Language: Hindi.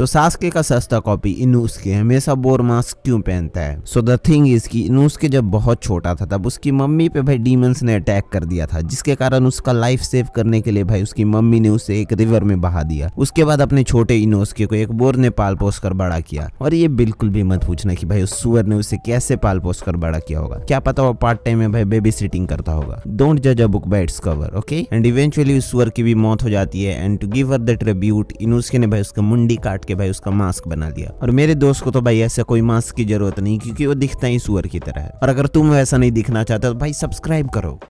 सो सास्के का सस्ता कॉपी इनूस के हमेशा बोर मास्क क्यों पहनता है सो द थिंग इज की इनूस के जब बहुत छोटा था तब उसकी मम्मी पे भाई डीमंस ने अटैक कर दिया था जिसके कारण उसका लाइफ सेव करने के लिए भाई उसकी मम्मी ने उसे एक रिवर में बहा दिया उसके बाद अपने छोटे इनोसके को एक बोर ने पाल पोस कर बड़ा किया और ये बिल्कुल भी मत पूछना कि भाई उस सुअर ने उसे कैसे पाल पोस कर बड़ा किया होगा क्या पता वो पार्ट टाइम में भाई बेबी सिटिंग करता होगा डोंट जज a book by its cover okay and eventually उस सुअर की भी मौत हो जाती है and to give her the tribute इनोसके ने भाई उसका मुंडी काट के भाई उसका मास्क बना लिया और मेरे दोस्त को तो भाई ऐसा कोई मास्क की जरूरत नहीं क्योंकि वो दिखता ही सुअर की तरह है और अगर तुम वैसा नहीं दिखना चाहते तो भाई सब्सक्राइब करो